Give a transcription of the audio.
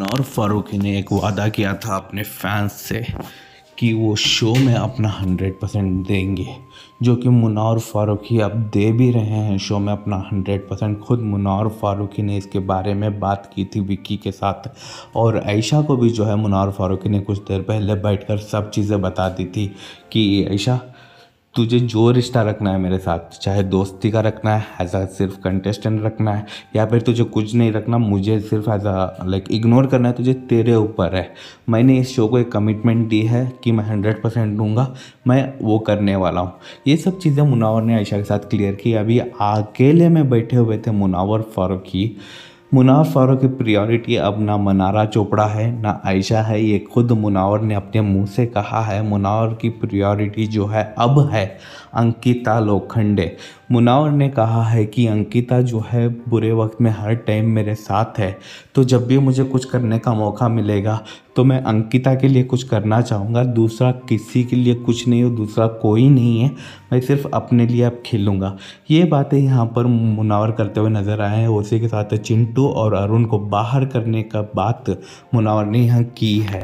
और फारूकी ने एक वादा किया था अपने फैंस से कि वो शो में अपना हंड्रेड परसेंट देंगे जो कि मुनार और फारूकी अब दे भी रहे हैं शो में अपना हंड्रेड परसेंट खुद मुनार और फारूकी ने इसके बारे में बात की थी विक्की के साथ और आयशा को भी जो है मुन्ना और फारूकी ने कुछ देर पहले बैठकर सब चीज़ें बता दी थी कि आयशा तुझे जो रिश्ता रखना है मेरे साथ चाहे दोस्ती का रखना है एज आ सिर्फ कंटेस्टेंट रखना है या फिर तुझे कुछ नहीं रखना मुझे सिर्फ एज आ लाइक इग्नोर करना है तुझे तेरे ऊपर है मैंने इस शो को एक कमिटमेंट दी है कि मैं हंड्रेड परसेंट दूँगा मैं वो करने वाला हूँ ये सब चीज़ें मुनावर ने आयशा के साथ क्लियर की अभी अकेले में बैठे हुए थे मुनावर फारूकी मुनावर फारूक की प्रायोरिटी अब ना मनारा चोपड़ा है ना आयशा है ये खुद मुनावर ने अपने मुंह से कहा है मुनावर की प्रायोरिटी जो है अब है अंकिता लोखंडे मुनावर ने कहा है कि अंकिता जो है बुरे वक्त में हर टाइम मेरे साथ है तो जब भी मुझे कुछ करने का मौका मिलेगा तो मैं अंकिता के लिए कुछ करना चाहूँगा दूसरा किसी के लिए कुछ नहीं और दूसरा कोई नहीं है मैं सिर्फ अपने लिए अब खेलूँगा ये बातें यहाँ पर मुनावर करते हुए नज़र आए हैं उसी के साथ चिंटू और अरुण को बाहर करने का बात मुनावर ने यहाँ की है